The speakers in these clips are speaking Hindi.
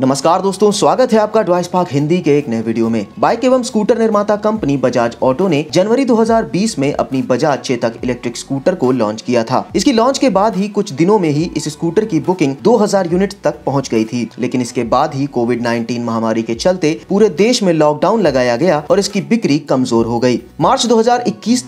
नमस्कार दोस्तों स्वागत है आपका डॉइस पार्क हिंदी के एक नए वीडियो में बाइक एवं स्कूटर निर्माता कंपनी बजाज ऑटो ने जनवरी 2020 में अपनी बजाज चेतक इलेक्ट्रिक स्कूटर को लॉन्च किया था इसकी लॉन्च के बाद ही कुछ दिनों में ही इस स्कूटर की बुकिंग 2000 यूनिट तक पहुंच गई थी लेकिन इसके बाद ही कोविड नाइन्टीन महामारी के चलते पूरे देश में लॉकडाउन लगाया गया और इसकी बिक्री कमजोर हो गयी मार्च दो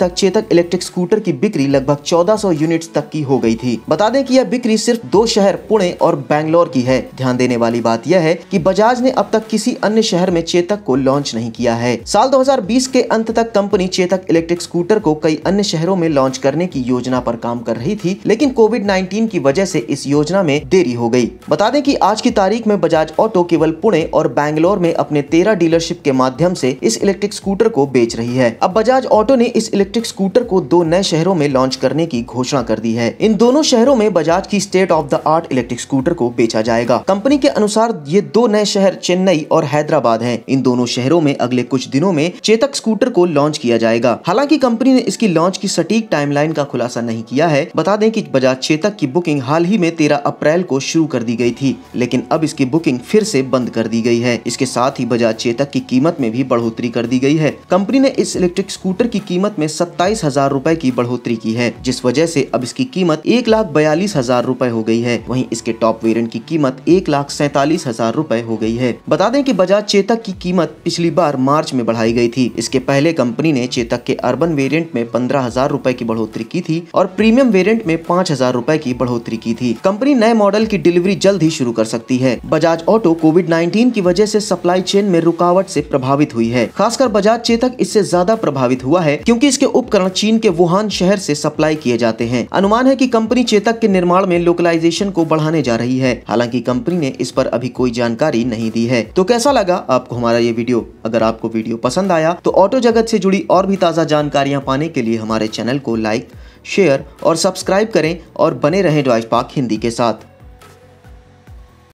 तक चेतक इलेक्ट्रिक स्कूटर की बिक्री लगभग चौदह यूनिट तक की हो गयी थी बता दें की यह बिक्री सिर्फ दो शहर पुणे और बैंगलोर की है ध्यान देने वाली बात यह यह है कि बजाज ने अब तक किसी अन्य शहर में चेतक को लॉन्च नहीं किया है साल 2020 के अंत तक कंपनी चेतक इलेक्ट्रिक स्कूटर को कई अन्य शहरों में लॉन्च करने की योजना पर काम कर रही थी लेकिन कोविड 19 की वजह से इस योजना में देरी हो गई बता दें कि आज की तारीख में बजाज ऑटो केवल पुणे और बैंगलोर में अपने तेरह डीलरशिप के माध्यम से इस इलेक्ट्रिक स्कूटर को बेच रही है अब बजाज ऑटो ने इस इलेक्ट्रिक स्कूटर को दो नए शहरों में लॉन्च करने की घोषणा कर दी है इन दोनों शहरों में बजाज की state of the art electric scooter को बेचा जाएगा कंपनी के अनुसार ये दो नए शहर चेन्नई और हैदराबाद हैं। इन दोनों शहरों में अगले कुछ दिनों में चेतक स्कूटर को लॉन्च किया जाएगा हालांकि कंपनी ने इसकी लॉन्च की सटीक टाइमलाइन का खुलासा नहीं किया है बता दें कि बजाज चेतक की बुकिंग हाल ही में तेरह अप्रैल को शुरू कर दी गयी थी लेकिन अब इसकी बुकिंग फिर से बंद कर दी गयी है इसके साथ ही बजाज चेतक की कीमत में भी बढ़ोतरी कर दी गयी है कंपनी ने इस इलेक्ट्रिक स्कूटर की कीमत में सत्ताईस हजार रूपए की बढ़ोतरी की है जिस वजह से अब इसकी कीमत एक लाख बयालीस हजार रूपए हो गई है वहीं इसके टॉप वेरिएंट की कीमत एक लाख सैतालीस हजार रूपए हो गई है बता दें कि बजाज चेतक की कीमत पिछली बार मार्च में बढ़ाई गई थी इसके पहले कंपनी ने चेतक के अर्बन वेरिएंट में पंद्रह हजार रूपए की बढ़ोतरी की थी और प्रीमियम वेरिएंट में पाँच हजार रूपए की बढ़ोतरी की थी कंपनी नए मॉडल की डिलीवरी जल्द ही शुरू कर सकती है बजाज ऑटो कोविड नाइन्टीन की वजह ऐसी सप्लाई चेन में रुकावट ऐसी प्रभावित हुई है खासकर बजाज चेतक इससे ज्यादा प्रभावित हुआ है क्यूँकी इसके उपकरण चीन के वुहान शहर ऐसी सप्लाई किए जाते हैं अनुमान है की कंपनी चेतक के निर्माण में लोकलाइजेशन को बढ़ाने जा रही है हालांकि कंपनी ने इस पर अभी कोई कोई जानकारी नहीं दी है तो कैसा लगा आपको हमारा ये वीडियो अगर आपको वीडियो पसंद आया तो ऑटो जगत से जुड़ी और भी ताज़ा जानकारियाँ पाने के लिए हमारे चैनल को लाइक शेयर और सब्सक्राइब करें और बने रहें ड्राइव पाक हिंदी के साथ